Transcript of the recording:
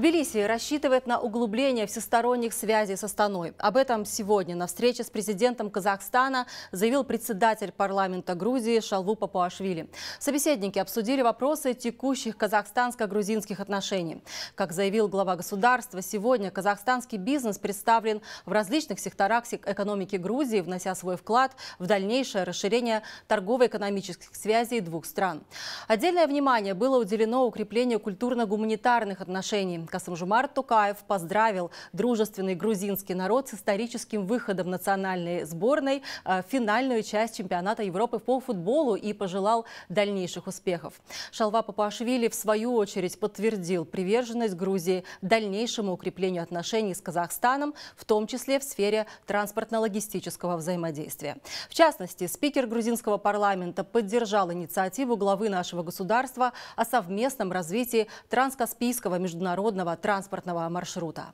Тбилиси рассчитывает на углубление всесторонних связей с Астаной. Об этом сегодня на встрече с президентом Казахстана заявил председатель парламента Грузии Шалву Папуашвили. Собеседники обсудили вопросы текущих казахстанско-грузинских отношений. Как заявил глава государства, сегодня казахстанский бизнес представлен в различных секторах экономики Грузии, внося свой вклад в дальнейшее расширение торгово-экономических связей двух стран. Отдельное внимание было уделено укреплению культурно-гуманитарных отношений. Президент Касым-Жумарт Тукаев поздравил дружественный грузинский народ с историческим выходом национальной сборной в э, финальную часть чемпионата Европы по футболу и пожелал дальнейших успехов. Шалва Папашвили в свою очередь подтвердил приверженность Грузии дальнейшему укреплению отношений с Казахстаном, в том числе в сфере транспортно-логистического взаимодействия. В частности, спикер грузинского парламента поддержал инициативу главы нашего государства о совместном развитии транскаспийского международного международного транспортного маршрута.